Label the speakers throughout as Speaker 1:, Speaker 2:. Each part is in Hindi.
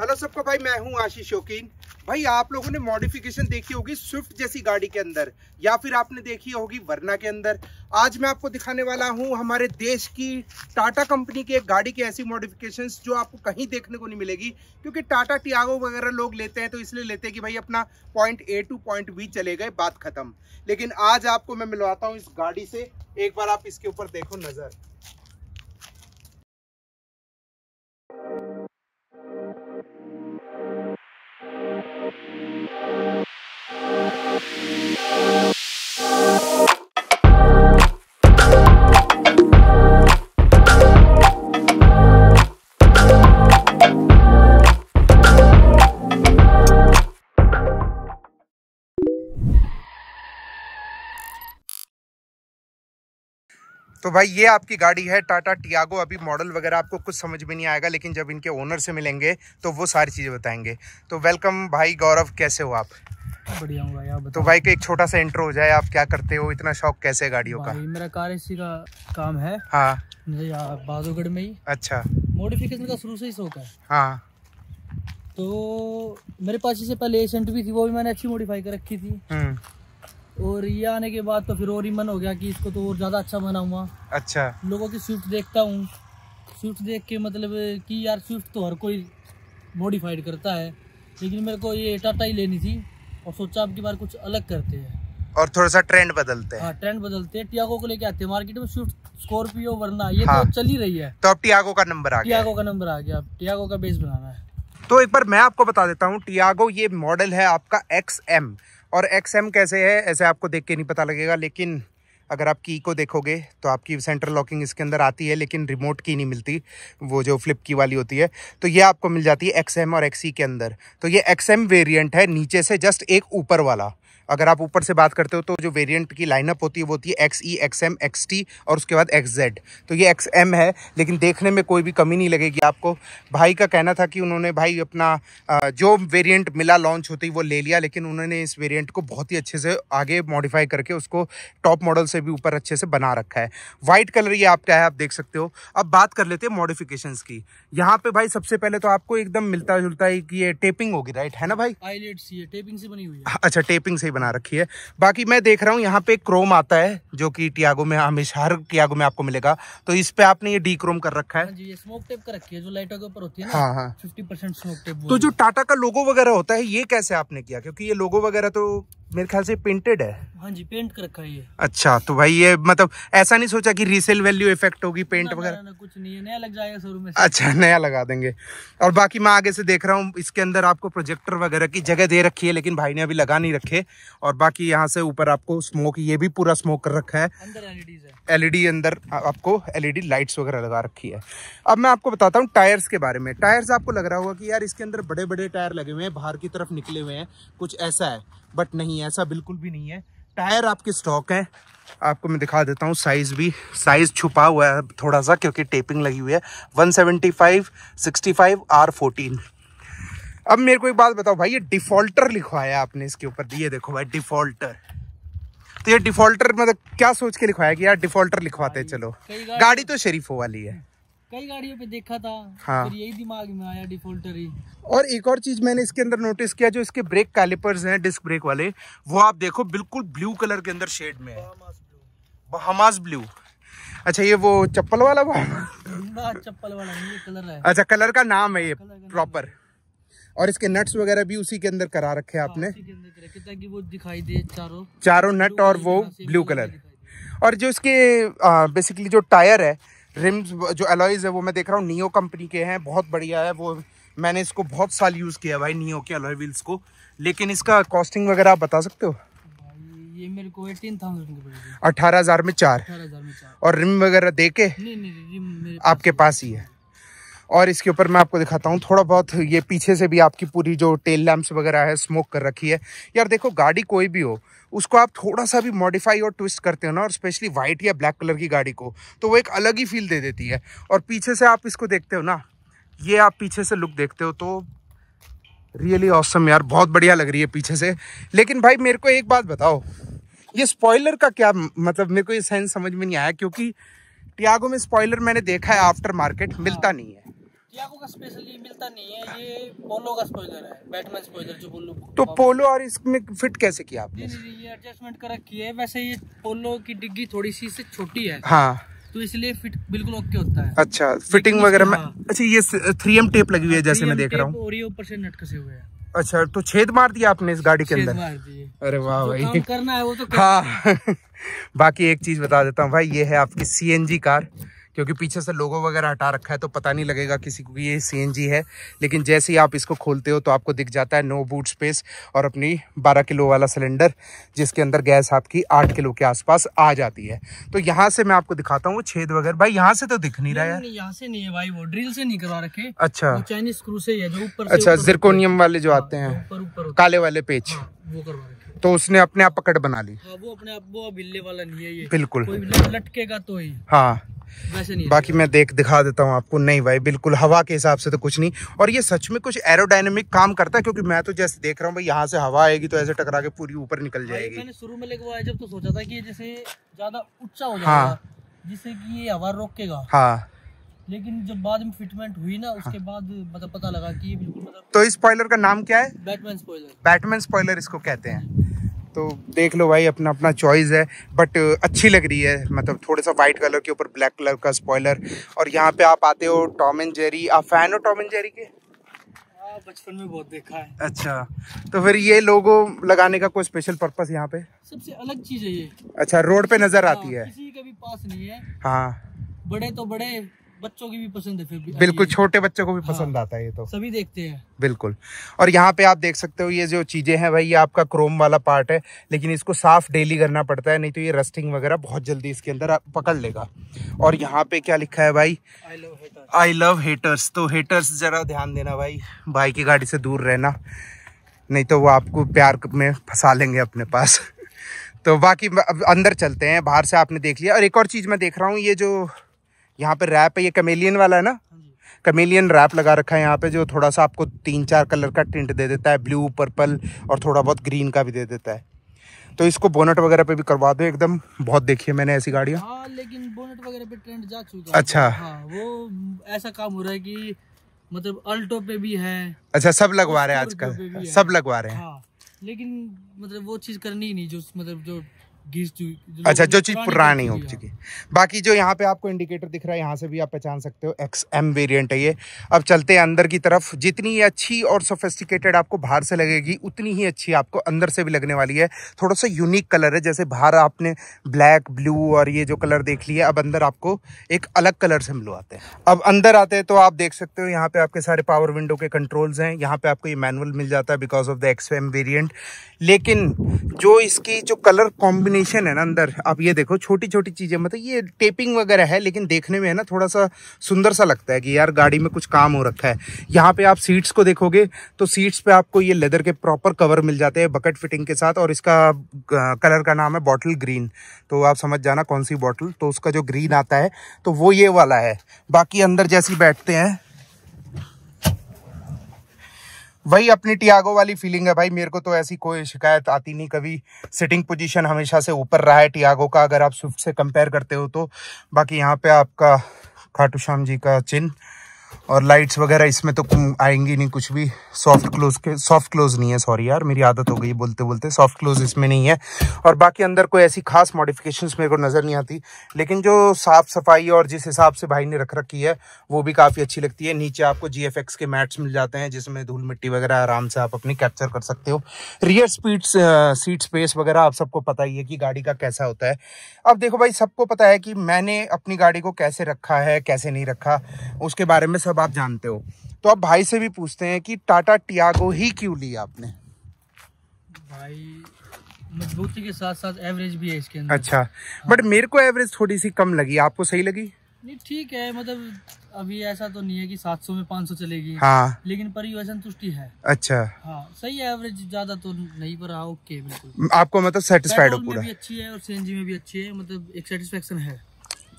Speaker 1: हेलो सबको भाई मैं हूं आशीष शौकीन भाई आप लोगों ने मॉडिफिकेशन देखी होगी स्विफ्ट जैसी गाड़ी के अंदर या फिर आपने देखी होगी वरना के अंदर आज मैं आपको दिखाने वाला हूं हमारे देश की टाटा कंपनी की एक गाड़ी की ऐसी मॉडिफिकेशंस जो आपको कहीं देखने को नहीं मिलेगी क्योंकि टाटा टियागो वगैरह लोग लेते हैं तो इसलिए लेते हैं कि भाई अपना point A to point B चले गए बात खत्म लेकिन आज आपको मैं मिलवाता हूँ इस गाड़ी से एक बार आप इसके ऊपर देखो नज़र भाई ये आपकी गाड़ी है टाटा टियागो अभी मॉडल वगैरह आपको कुछ समझ में नहीं आएगा लेकिन जब इनके ओनर से मिलेंगे तो वो सारी चीज़ें बताएंगे तो वेलकम भाई गौरव कैसे हो आप बढ़िया हूँ भाई आप तो भाई का एक छोटा सा इंटर हो जाए आप क्या करते हो इतना शौक कैसे गाड़ियों का मेरा कार एसी का काम
Speaker 2: है हाँ बाजूगढ़ में ही अच्छा मोडिफिकेशन का शुरू से ही शौक है हाँ तो मेरे पास इससे पहले एसेंट भी थी वो भी मैंने अच्छी मोडिफाई कर रखी थी हम्म। और ये आने के बाद तो फिर और ही मन हो गया कि इसको तो और ज़्यादा अच्छा बनाऊँगा अच्छा लोगों की स्विफ्ट देखता हूँ स्विफ्ट देख के मतलब कि यार स्विफ्ट तो हर कोई मॉडिफाइड करता है लेकिन मेरे को ये टाटा ही लेनी थी और सोचा आपकी बार कुछ अलग करते
Speaker 1: हैं और थोड़ा सा ट्रेंड बदलते हैं हाँ
Speaker 2: ट्रेंड बदलते हैं टियागो को लेके आते हैं मार्केट में स्विफ्ट स्कॉर्पियो वरना ये तो हाँ, तो चल ही रही है तो अब टियागो का नंबर आ टियागो का नंबर आ गया टियागो का बेस बनाना है
Speaker 1: तो एक बार मैं आपको बता देता हूँ टियागो ये मॉडल है आपका एक्स एम और एक्स एम कैसे है ऐसे आपको देख के नहीं पता लगेगा लेकिन अगर आप की को देखोगे तो आपकी सेंटर लॉकिंग इसके अंदर आती है लेकिन रिमोट की नहीं मिलती वो जो फ्लिप की वाली होती है तो ये आपको मिल जाती है एक्स एम और एक्स e के अंदर तो ये एक्स एम वेरियंट है नीचे से जस्ट एक ऊपर वाला अगर आप ऊपर से बात करते हो तो जो वेरिएंट की लाइनअप होती है वो होती है X E X M X T और उसके बाद एक्स जेड तो ये एक्स एम है लेकिन देखने में कोई भी कमी नहीं लगेगी आपको भाई का कहना था कि उन्होंने भाई अपना जो वेरिएंट मिला लॉन्च होती वो ले लिया लेकिन उन्होंने इस वेरियंट को बहुत ही अच्छे से आगे मॉडिफाई करके उसको टॉप मॉडल से भी ऊपर अच्छे से बना रखा है वाइट कलर ये आपका है आप देख सकते हो अब बात कर लेते हैं मॉडिफिकेशन की यहाँ पे भाई सबसे पहले तो आपको एकदम मिलता जुलता है कि ये टेपिंग होगी राइट है ना भाई
Speaker 2: ये टेपिंग से बनी हुई
Speaker 1: है अच्छा टेपिंग से बना रखी है बाकी मैं देख रहा हूँ यहाँ पे क्रोम आता है जो कि टियागो में हमेशा हर टियागो में आपको मिलेगा तो इस पे आपने ये डी क्रोम कर रखा है हाँ
Speaker 2: जी स्मोक टेप कर रखी है जो लाइटों के ऊपर होती है हाँ हाँ फिफ्टी स्मोक टेप तो
Speaker 1: जो टाटा का लोगो वगैरह होता है ये कैसे आपने किया क्योंकि ये लोगो वगैरह तो मेरे ख्याल से पेंटेड है
Speaker 2: हाँ जी पेंट कर रखा है ये
Speaker 1: अच्छा तो भाई ये मतलब ऐसा नहीं सोचा कि रीसेल वैल्यू इफेक्ट होगी पेंट वगैरह कुछ नहीं है नया
Speaker 2: लग जाएगा शोरूम में
Speaker 1: अच्छा नया लगा देंगे और बाकी मैं आगे से देख रहा हूँ इसके अंदर आपको प्रोजेक्टर वगैरह की जगह दे रखी है लेकिन भाई ने अभी लगा नहीं रखे और बाकी यहाँ से ऊपर आपको स्मोक ये भी पूरा स्मोक कर रखा है एलईडी e अंदर आपको एलईडी लाइट्स e वगैरह लगा रखी है अब मैं आपको बताता हूँ टायर्स के बारे में टायर्स आपको लग रहा होगा कि यार इसके अंदर बड़े बड़े टायर लगे हुए हैं बाहर की तरफ निकले हुए हैं कुछ ऐसा है बट नहीं ऐसा बिल्कुल भी नहीं है टायर आपके स्टॉक है आपको मैं दिखा देता हूँ साइज़ भी साइज़ छुपा हुआ है थोड़ा सा क्योंकि टेपिंग लगी हुई है सिक्सटी फाइव आर फोर्टीन अब मेरे को एक बात बताओ भाई ये डिफ़ॉल्टर लिखवाया आपने इसके ऊपर ये देखो भाई डिफ़ॉल्टर तो ये डिफॉल्टर मतलब क्या सोच के लिखवाया कि यार डिफॉल्टर लिखवाते चलो गाड़ी तो शरीफों वाली है
Speaker 2: कई गाड़ियों पे देखा था हाँ। यही दिमाग में आया डिफॉल्टर ही
Speaker 1: और एक और चीज मैंने इसके अंदर नोटिस किया जो इसके ब्रेक कैलिपर्स हैं डिस्क ब्रेक वाले वो आप देखो बिल्कुल ब्लू कलर के अंदर शेड में है बहमास ब्लू अच्छा ये वो चप्पल वाला
Speaker 2: चप्पल वाला
Speaker 1: कलर है अच्छा कलर का नाम है ये प्रॉपर और इसके नट्स वगैरह भी उसी के अंदर करा रखे हाँ, आपने
Speaker 2: चारो चारों
Speaker 1: चारों नट और वो ब्लू कलर और जो इसके बेसिकली जो टायर है रिम्स जो अलॉयज़ है वो मैं देख रहा हूँ नियो कंपनी के हैं बहुत बढ़िया है वो मैंने इसको बहुत साल यूज़ किया भाई नियो के अलॉय व्हील्स को लेकिन इसका कॉस्टिंग वगैरह आप बता सकते हो ये मेरे को अठारह हज़ार में चार और रिम वगैरह दे के आपके पास ही है और इसके ऊपर मैं आपको दिखाता हूँ थोड़ा बहुत ये पीछे से भी आपकी पूरी जो टेल लैम्प्स वगैरह है स्मोक कर रखी है यार देखो गाड़ी कोई भी हो उसको आप थोड़ा सा भी मॉडिफाई और ट्विस्ट करते हो ना और स्पेशली वाइट या ब्लैक कलर की गाड़ी को तो वो एक अलग ही फील दे देती है और पीछे से आप इसको देखते हो ना ये आप पीछे से लुक देखते हो तो रियली ऑसम awesome यार बहुत बढ़िया लग रही है पीछे से लेकिन भाई मेरे को एक बात बताओ ये स्पॉयलर का क्या मतलब मेरे को ये सेंस समझ में नहीं आया क्योंकि टियागो में स्पॉयलर मैंने देखा है आफ्टर मार्केट मिलता नहीं है तो पोलो और इसमें फिट कैसे किया आपने ये
Speaker 2: एडजस्टमेंट कर रखी है वैसे ये पोलो की डिग्गी थोड़ी सी से छोटी है हाँ तो इसलिए फिट बिल्कुल ओके होता
Speaker 1: है अच्छा फिटिंग वगैरह में हाँ। अच्छा ये थ्री एम टेप लगी हुई है जैसे मैं देख रहा
Speaker 2: हूँ ऊपर से नट कसे हुए हैं
Speaker 1: अच्छा तो छेद मार दिया आपने इस गाड़ी के अंदर
Speaker 2: अरे वाह भाई करना है वो तो हाँ
Speaker 1: बाकी एक चीज बता देता हूँ भाई ये है आपकी सीएनजी कार क्योंकि पीछे से लोगों वगैरह हटा रखा है तो पता नहीं लगेगा किसी को ये सी है लेकिन जैसे ही आप इसको खोलते हो तो आपको दिख जाता है नो बूट स्पेस और अपनी 12 किलो वाला सिलेंडर जिसके अंदर गैस आपकी 8 किलो के आसपास आ जाती है तो यहाँ से मैं आपको दिखाता हूँ वो छेद वगैरह भाई यहाँ से तो दिख नहीं रहा है
Speaker 2: यहाँ से नहीं है भाई वो ड्रिल से नहीं करवा रखे अच्छा चाइनीज क्रू से अच्छा जिरकोनियम
Speaker 1: वाले जो आते हैं हाँ, काले वाले पेच हाँ, वो करवा तो उसने अपने आप पकड़ बना ली हाँ, वो अपने आप वो बिल्ले वाला नहीं है ये बिल्कुल
Speaker 2: लटकेगा तो ही हाँ बाकी
Speaker 1: मैं देख दिखा देता हूँ आपको नहीं भाई बिल्कुल हवा के हिसाब से तो कुछ नहीं और ये सच में कुछ एरोडायनेमिक काम करता है क्योंकि मैं तो जैसे देख रहा हूँ भाई यहाँ से हवा आएगी तो ऐसे टकरा के पूरी ऊपर निकल जाएगी मैंने
Speaker 2: शुरू में लगवाया जब तो सोचा था कि जैसे ज्यादा ऊंचा हो जाएगा हाँ। जिससे कि ये हवा रोकेगा हाँ लेकिन जब बाद में फिटमेंट हुई ना हाँ। उसके बाद मतलब पता लगा कि बिल्कुल मतलब
Speaker 1: तो इस स्पॉइलर का नाम क्या है
Speaker 2: बैटमैन स्पॉइलर
Speaker 1: बैटमैन स्पॉइलर इसको कहते हैं तो देख लो भाई अपना अपना चॉइस है बट अच्छी लग रही है मतलब थोड़ा सा वाइट कलर के ऊपर ब्लैक कलर का स्पॉइलर और यहाँ पे आप आते हो टॉम एंड जेरी आप फैन हो टॉम एंड जेरी के हाँ,
Speaker 2: बचपन में बहुत देखा है
Speaker 1: अच्छा तो फिर ये लोगो लगाने का कोई स्पेशल पर्पस यहाँ
Speaker 2: पे सबसे अलग चीज है ये अच्छा रोड पे नजर हाँ, आती है किसी के भी पास
Speaker 1: नहीं है हाँ
Speaker 2: बड़े तो बड़े बच्चों की भी पसंद है फिर भी बिल्कुल हाँ। छोटे
Speaker 1: बच्चों को भी हाँ, पसंद आता है ये तो
Speaker 2: सभी देखते हैं
Speaker 1: बिल्कुल और यहाँ पे आप देख सकते हो ये जो चीजें हैं भाई ये आपका क्रोम वाला पार्ट है लेकिन इसको साफ डेली करना पड़ता है नहीं तो ये रस्टिंग वगैरह बहुत जल्दी इसके अंदर पकड़ लेगा और यहाँ पे क्या लिखा है भाई आई लव हेटर्स तो हेटर्स जरा ध्यान देना भाई भाई की गाड़ी से दूर रहना नहीं तो वो आपको प्यार में फंसा लेंगे अपने पास तो बाकी अंदर चलते हैं बाहर से आपने देख लिया और एक और चीज़ मैं देख रहा हूँ ये जो यहाँ पे रैप है ये कमेलियन वाला है ना कमेलियन रैप लगा रखा है यहाँ पे जो थोड़ा सा आपको तीन चार कलर का टिंट दे देता है ब्लू पर्पल और थोड़ा बहुत ग्रीन का भी दे देता है तो इसको बोनट वगैरह पे भी करवा दो एकदम बहुत देखी है मैंने ऐसी गाड़ियाँ हाँ, लेकिन बोनट
Speaker 2: वगैरह पे ट्रेंड जा चुका है अच्छा हाँ, वो ऐसा काम हो रहा है कि मतलब अल्टो पे भी है अच्छा सब लगवा रहे हैं आजकल सब
Speaker 1: लगवा रहे हैं हाँ,
Speaker 2: लेकिन मतलब वो चीज़ करनी ही नहीं जो मतलब जो अच्छा जो चीज पुरानी हो चुकी बाकी जो यहाँ पे आपको
Speaker 1: इंडिकेटर दिख रहा है यहाँ से भी आप पहचान सकते हो एक्स एम वेरियंट है ये अब चलते हैं अंदर की तरफ जितनी अच्छी और सोफेस्टिकेटेड आपको बाहर से लगेगी उतनी ही अच्छी आपको अंदर से भी लगने वाली है थोड़ा सा यूनिक कलर है जैसे बाहर आपने ब्लैक ब्लू और ये जो कलर देख लिया अब अंदर आपको एक अलग कलर से मिलो आते हैं अब अंदर आते हैं तो आप देख सकते हो यहाँ पे आपके सारे पावर विंडो के कंट्रोल्स हैं यहाँ पे आपको ये मैनुअल मिल जाता है because of the X M variant लेकिन जो इसकी जो कलर कॉम्बिनेशन कॉम्बिनेशन है ना अंदर आप ये देखो छोटी छोटी चीज़ें मतलब ये टेपिंग वगैरह है लेकिन देखने में है ना थोड़ा सा सुंदर सा लगता है कि यार गाड़ी में कुछ काम हो रखा है यहाँ पे आप सीट्स को देखोगे तो सीट्स पे आपको ये लेदर के प्रॉपर कवर मिल जाते हैं बकेट फिटिंग के साथ और इसका कलर का नाम है बॉटल ग्रीन तो आप समझ जाना कौन सी बॉटल तो उसका जो ग्रीन आता है तो वो ये वाला है बाकी अंदर जैसी बैठते हैं वही अपनी टियागो वाली फीलिंग है भाई मेरे को तो ऐसी कोई शिकायत आती नहीं कभी सिटिंग पोजीशन हमेशा से ऊपर रहा है टियागो का अगर आप स्विफ्ट से कंपेयर करते हो तो बाकी यहाँ पे आपका खाटू श्याम जी का चिन्ह और लाइट्स वगैरह इसमें तो आएंगी नहीं कुछ भी सॉफ्ट क्लोज के सॉफ्ट क्लोज नहीं है सॉरी यार मेरी आदत हो गई बोलते बोलते सॉफ्ट क्लोज इसमें नहीं है और बाकी अंदर कोई ऐसी खास मॉडिफिकेशंस मेरे को नज़र नहीं आती लेकिन जो साफ़ सफाई और जिस हिसाब से भाई ने रख रखी है वो भी काफ़ी अच्छी लगती है नीचे आपको जी के मैट्स मिल जाते हैं जिसमें धूल मिट्टी वगैरह आराम से आप अपनी कैप्चर कर सकते हो रियर स्पीड सीट स्पेस वगैरह आप सबको पता ही है कि गाड़ी का कैसा होता है अब देखो भाई सबको पता है कि मैंने अपनी गाड़ी को कैसे रखा है कैसे नहीं रखा उसके बारे में सब सब आप जानते हो तो आप भाई से भी पूछते हैं कि टाटा टियागो ही क्यों लिया आपने
Speaker 2: भाई मजबूती के साथ साथ एवरेज भी है इसके अंदर अच्छा
Speaker 1: हाँ। बट मेरे को एवरेज थोड़ी सी कम लगी आपको सही लगी
Speaker 2: नहीं ठीक है मतलब अभी ऐसा तो नहीं है कि 700 में 500 चलेगी हाँ लेकिन परिवेशन तुष्टि है अच्छा हाँ सही है एवरेज ज्यादा तो नहीं पर हाँ ओके बिल्कुल आपको मतलब सेटिस्फाइड हो पूरा अच्छी है और सीएनजी में भी अच्छी है मतलब एक सेटिस्फेक्शन है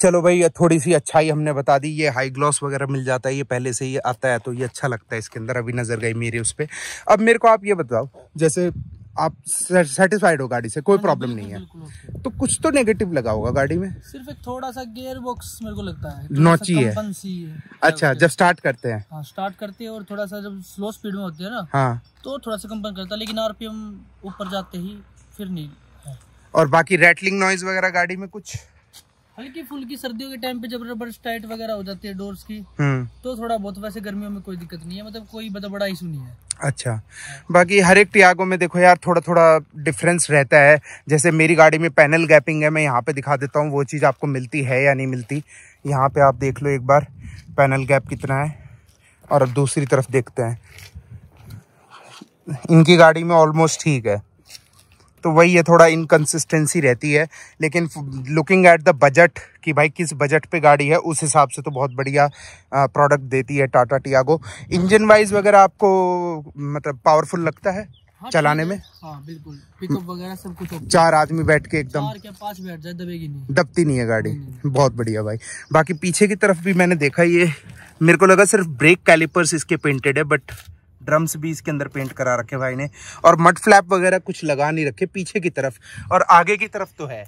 Speaker 1: चलो भाई थोड़ी सी अच्छाई हमने बता दी ये हाई ग्लॉस वगैरह मिल जाता है ये पहले से ही आता है तो ये अच्छा लगता है इसके अंदर अभी नज़र गई मेरे उस पर अब मेरे को आप ये बताओ जैसे आप सेटिस्फाइड हो गाड़ी से कोई प्रॉब्लम हाँ नहीं है तो कुछ तो नेगेटिव लगा होगा गाड़ी में
Speaker 2: सिर्फ एक थोड़ा सा गियर बॉक्स मेरे को लगता है नोची है अच्छा जब स्टार्ट करते हैं हाँ, स्टार्ट करते हैं और थोड़ा सा जब स्लो स्पीड में होती है ना हाँ तो थोड़ा सा कंपन करता है लेकिन आरपीएम ऊपर जाते ही फिर नहीं
Speaker 1: और बाकी रेटलिंग नॉइज वगैरह गाड़ी में
Speaker 2: कुछ हल्की फुल्की सर्दियों के टाइम पे जब रबर टाइट वगैरह हो जाती है डोर्स की हम्म। तो थोड़ा बहुत वैसे गर्मियों में कोई दिक्कत नहीं है मतलब कोई मतलब बड़ा बड़ा इशू नहीं है
Speaker 1: अच्छा बाकी हर एक टियागो में देखो यार थोड़ा थोड़ा डिफरेंस रहता है जैसे मेरी गाड़ी में पैनल गैपिंग है मैं यहाँ पे दिखा देता हूँ वो चीज़ आपको मिलती है या नहीं मिलती यहाँ पे आप देख लो एक बार पैनल गैप कितना है और अब दूसरी तरफ देखते हैं इनकी गाड़ी में ऑलमोस्ट ठीक है तो वही है थोड़ा इनकन्सिस्टेंसी रहती है लेकिन लुकिंग एट द बजट कि भाई किस बजट पे गाड़ी है उस हिसाब से तो बहुत बढ़िया प्रोडक्ट देती है टाटा टियागो इंजन वाइज वगैरह आपको मतलब पावरफुल लगता है हाँ, चलाने में हाँ
Speaker 2: बिल्कुल वगैरह सब कुछ
Speaker 1: चार आदमी बैठ के एकदम दबती नहीं है गाड़ी बहुत बढ़िया भाई बाकी पीछे की तरफ भी मैंने देखा ये मेरे को लगा सिर्फ ब्रेक कैलिपर्स इसके पेंटेड है बट ड्रम्स भी इसके अंदर पेंट करा रखे भाई ने और मट फ्लैप वगैरह कुछ लगा नहीं रखे पीछे की तरफ और आगे की तरफ तो है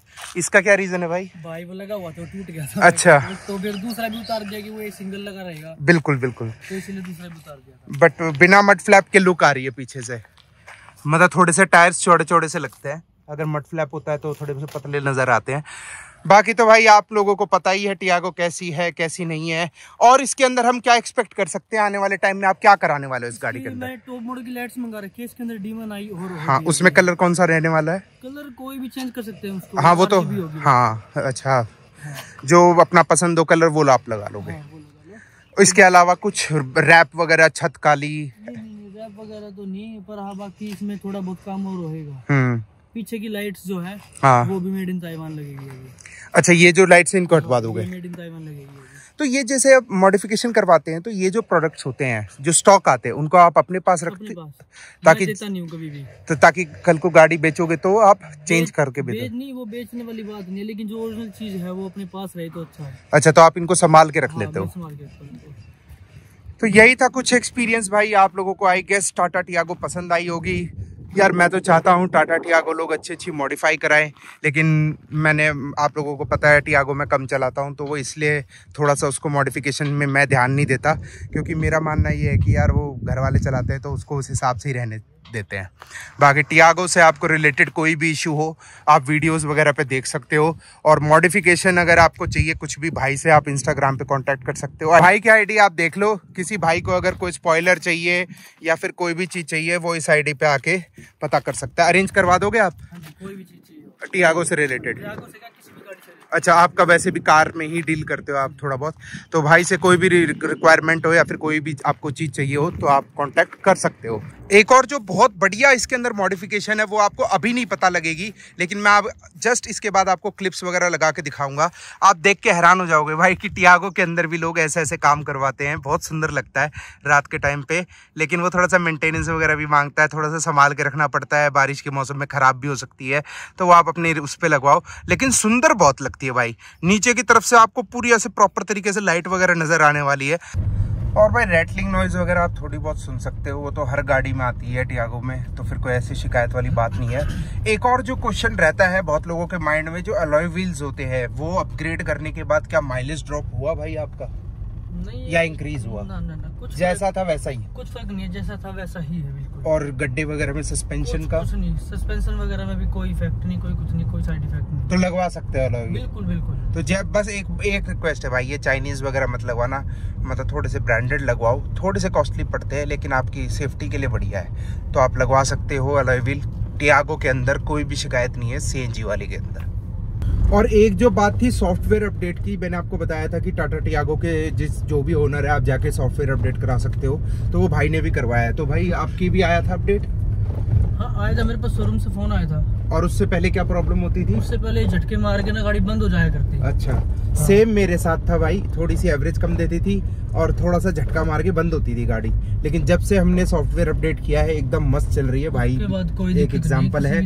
Speaker 1: इसका क्या रीजन है भाई
Speaker 2: भाई वो लगा हुआ तो टूट गया था अच्छा तो फिर दूसरा भी उतार दिया कि वो सिंगल लगा रहेगा बिल्कुल बिल्कुल तो इसीलिए दूसरा भी उतार
Speaker 1: दिया बट बिना मट फ्लैप के लुक आ रही है पीछे से मतलब थोड़े से टायर्स चौड़े चौड़े से लगते हैं अगर मट फ्लैप होता है तो थोड़े से पतले नज़र आते हैं बाकी तो भाई आप लोगों को पता ही है टियागो कैसी है कैसी नहीं है और इसके अंदर हम क्या एक्सपेक्ट कर सकते हैं आने वाले टाइम में आप क्या कराने वाले इस गाड़ी
Speaker 2: के अंदर टॉप मॉडल की लाइट्स मंगा रखी है इसके अंदर डीमन आई और हाँ उसमें कलर कौन सा रहने वाला है कलर कोई भी चेंज कर सकते हैं हाँ वो तो
Speaker 1: हाँ अच्छा जो अपना पसंद हो कलर वो आप लगा लोगे हाँ, इसके अलावा कुछ रैप वगैरह छत काली रैप वगैरह
Speaker 2: तो नहीं पर हाँ बाकी इसमें थोड़ा बहुत काम और रहेगा हम्म। पीछे की लाइट्स जो है हाँ वो भी मेड इन ताइवान
Speaker 1: लगेगी अच्छा ये जो लाइट्स इनको हाँ, हटवा दोगे मेड इन ताइवान लगेगी तो ये जैसे आप मॉडिफिकेशन करवाते हैं तो ये जो प्रोडक्ट्स होते हैं जो स्टॉक आते हैं उनको आप अपने पास रखते
Speaker 2: ताकि कभी भी।
Speaker 1: तो ताकि कल को गाड़ी बेचोगे तो आप चेंज बेच, करके बेच, बेच
Speaker 2: नहीं वो बेचने वाली बात नहीं लेकिन जो ओरिजिनल चीज है वो अपने पास रहे तो अच्छा
Speaker 1: है अच्छा तो आप इनको संभाल के रख हाँ, लेते हो तो यही था कुछ एक्सपीरियंस भाई आप लोगों को आई गेस टाटा टियागो पसंद आई होगी यार मैं तो चाहता हूँ टाटा टियागो लोग अच्छी अच्छी मॉडिफाई कराएं लेकिन मैंने आप लोगों को पता है टियागो मैं कम चलाता हूँ तो वो इसलिए थोड़ा सा उसको मॉडिफिकेशन में मैं ध्यान नहीं देता क्योंकि मेरा मानना ये है कि यार वो घर वाले चलाते हैं तो उसको उस हिसाब से ही रहने देते हैं बाकी टियागो से आपको रिलेटेड कोई भी इशू हो आप वीडियोस वगैरह पे देख सकते हो और मॉडिफिकेशन अगर आपको चाहिए कुछ भी भाई से आप इंस्टाग्राम पे कांटेक्ट कर सकते हो और भाई की आईडी आप देख लो किसी भाई को अगर कोई स्पॉयलर चाहिए या फिर कोई भी चीज़ चाहिए वो इस आईडी पे आके पता कर सकता है अरेंज करवा दोगे आप हाँ कोई भी चीज़ टियागो से रिलेटेड अच्छा आपका वैसे भी कार में ही डील करते हो आप थोड़ा बहुत तो भाई से कोई भी रिक्वायरमेंट हो या फिर कोई भी आपको चीज़ चाहिए हो तो आप कांटेक्ट कर सकते हो एक और जो बहुत बढ़िया इसके अंदर मॉडिफिकेशन है वो आपको अभी नहीं पता लगेगी लेकिन मैं आप जस्ट इसके बाद आपको क्लिप्स वगैरह लगा के दिखाऊंगा आप देख के हैरान हो जाओगे भाई कि टियागो के अंदर भी लोग ऐसे ऐसे काम करवाते हैं बहुत सुंदर लगता है रात के टाइम पे लेकिन वो थोड़ा सा मेंटेनेंस वगैरह भी मांगता है थोड़ा सा संभाल के रखना पड़ता है बारिश के मौसम में ख़राब भी हो सकती है तो वो आप अपने उस पर लगवाओ लेकिन सुंदर बहुत लगती है भाई नीचे की तरफ से आपको पूरी ऐसे प्रॉपर तरीके से लाइट वगैरह नज़र आने वाली है और भाई रेटलिंग नॉइज़ वगैरह आप थोड़ी बहुत सुन सकते हो वो तो हर गाड़ी में आती है टियागो में तो फिर कोई ऐसी शिकायत वाली बात नहीं है एक और जो क्वेश्चन रहता है बहुत लोगों के माइंड में जो अलॉय व्हील्स होते हैं वो अपग्रेड करने के बाद क्या माइलेज ड्रॉप हुआ भाई आपका
Speaker 2: नहीं या इंक्रीज हुआ ना ना ना कुछ जैसा था वैसा ही कुछ फर्क नहीं है जैसा था वैसा ही है
Speaker 1: बिल्कुल और गड्ढे वगैरह में सस्पेंशन का कुछ नहीं
Speaker 2: सस्पेंशन वगैरह में भी कोई इफेक्ट नहीं कोई कुछ नहीं कोई साइड इफेक्ट नहीं तो
Speaker 1: लगवा सकते हो लोग बिल्कुल बिल्कुल तो जब बस एक एक रिक्वेस्ट है भाई ये चाइनीज वगैरह मत लगवाना मतलब थोड़े से ब्रांडेड लगवाओ थोड़े से कॉस्टली पड़ते हैं लेकिन आपकी सेफ्टी के लिए बढ़िया है तो आप लगवा सकते हो अलॉय व्हील टियागो के अंदर कोई भी शिकायत नहीं है सी वाले के अंदर और एक जो बात थी सॉफ्टवेयर अपडेट की मैंने आपको बताया था कि टाटा टियागो के जिस जो भी ओनर है आप जाके सॉफ्टवेयर अपडेट करा सकते हो तो वो भाई ने भी करवाया है तो भाई आपकी भी आया था अपडेट
Speaker 2: हाँ आया था मेरे पास शोरूम से फ़ोन आया था
Speaker 1: और उससे पहले क्या प्रॉब्लम होती थी उससे
Speaker 2: पहले झटके मार के ना गाड़ी बंद हो जाया करती
Speaker 1: अच्छा हाँ। सेम मेरे साथ था भाई थोड़ी सी एवरेज कम देती थी और थोड़ा सा झटका मार के बंद होती थी गाड़ी लेकिन जब से हमने सॉफ्टवेयर अपडेट किया है एकदम मस्त चल रही है भाई कोई एक एग्जाम्पल है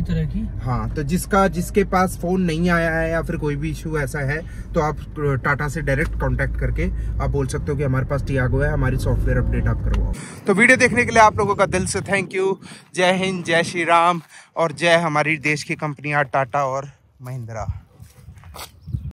Speaker 1: हाँ तो जिसका जिसके पास फोन नहीं आया है या फिर कोई भी इशू ऐसा है तो आप टाटा से डायरेक्ट कॉन्टेक्ट करके आप बोल सकते हो कि हमारे पास टियागो है हमारी सॉफ्टवेयर अपडेट आप करवाओ तो वीडियो देखने के लिए आप लोगों का दिल से थैंक यू जय हिंद जय श्री राम और जय हमारी देश की कंपनियाँ टाटा और महिंद्रा